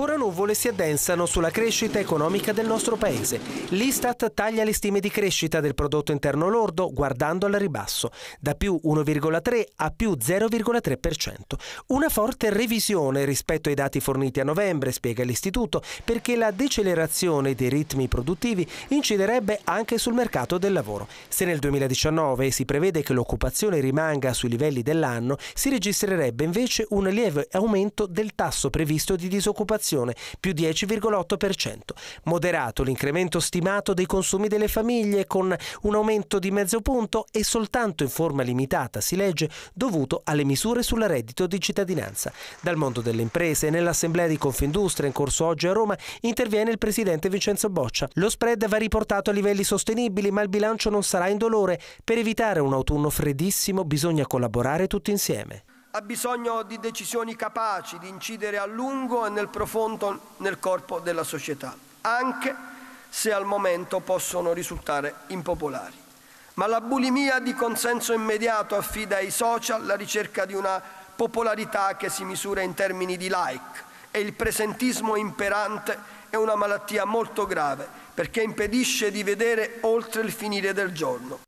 ancora nuvole si addensano sulla crescita economica del nostro paese. L'Istat taglia le stime di crescita del prodotto interno lordo guardando al ribasso, da più 1,3 a più 0,3%. Una forte revisione rispetto ai dati forniti a novembre, spiega l'Istituto, perché la decelerazione dei ritmi produttivi inciderebbe anche sul mercato del lavoro. Se nel 2019 si prevede che l'occupazione rimanga sui livelli dell'anno, si registrerebbe invece un lieve aumento del tasso previsto di disoccupazione inflazione, più 10,8%. Moderato l'incremento stimato dei consumi delle famiglie, con un aumento di mezzo punto e soltanto in forma limitata, si legge, dovuto alle misure sul reddito di cittadinanza. Dal mondo delle imprese, nell'assemblea di Confindustria in corso oggi a Roma, interviene il presidente Vincenzo Boccia. Lo spread va riportato a livelli sostenibili, ma il bilancio non sarà indolore. Per evitare un autunno freddissimo bisogna collaborare tutti insieme ha bisogno di decisioni capaci di incidere a lungo e nel profondo nel corpo della società, anche se al momento possono risultare impopolari. Ma la bulimia di consenso immediato affida ai social la ricerca di una popolarità che si misura in termini di like e il presentismo imperante è una malattia molto grave perché impedisce di vedere oltre il finire del giorno.